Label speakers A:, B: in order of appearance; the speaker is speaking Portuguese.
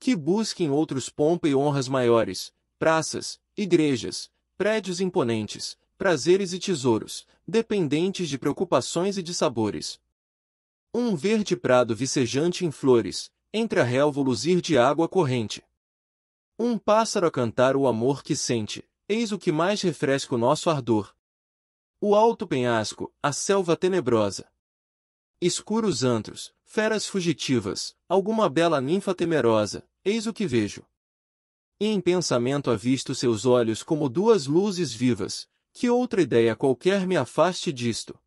A: que busquem outros pompa e honras maiores, praças, igrejas, prédios imponentes, prazeres e tesouros, dependentes de preocupações e de sabores. Um verde prado vicejante em flores, entre a relva luzir de água corrente. Um pássaro a cantar o amor que sente, eis o que mais refresca o nosso ardor. O alto penhasco, a selva tenebrosa. Escuros antros, feras fugitivas, alguma bela ninfa temerosa, eis o que vejo. E em pensamento avisto seus olhos como duas luzes vivas, que outra ideia qualquer me afaste disto.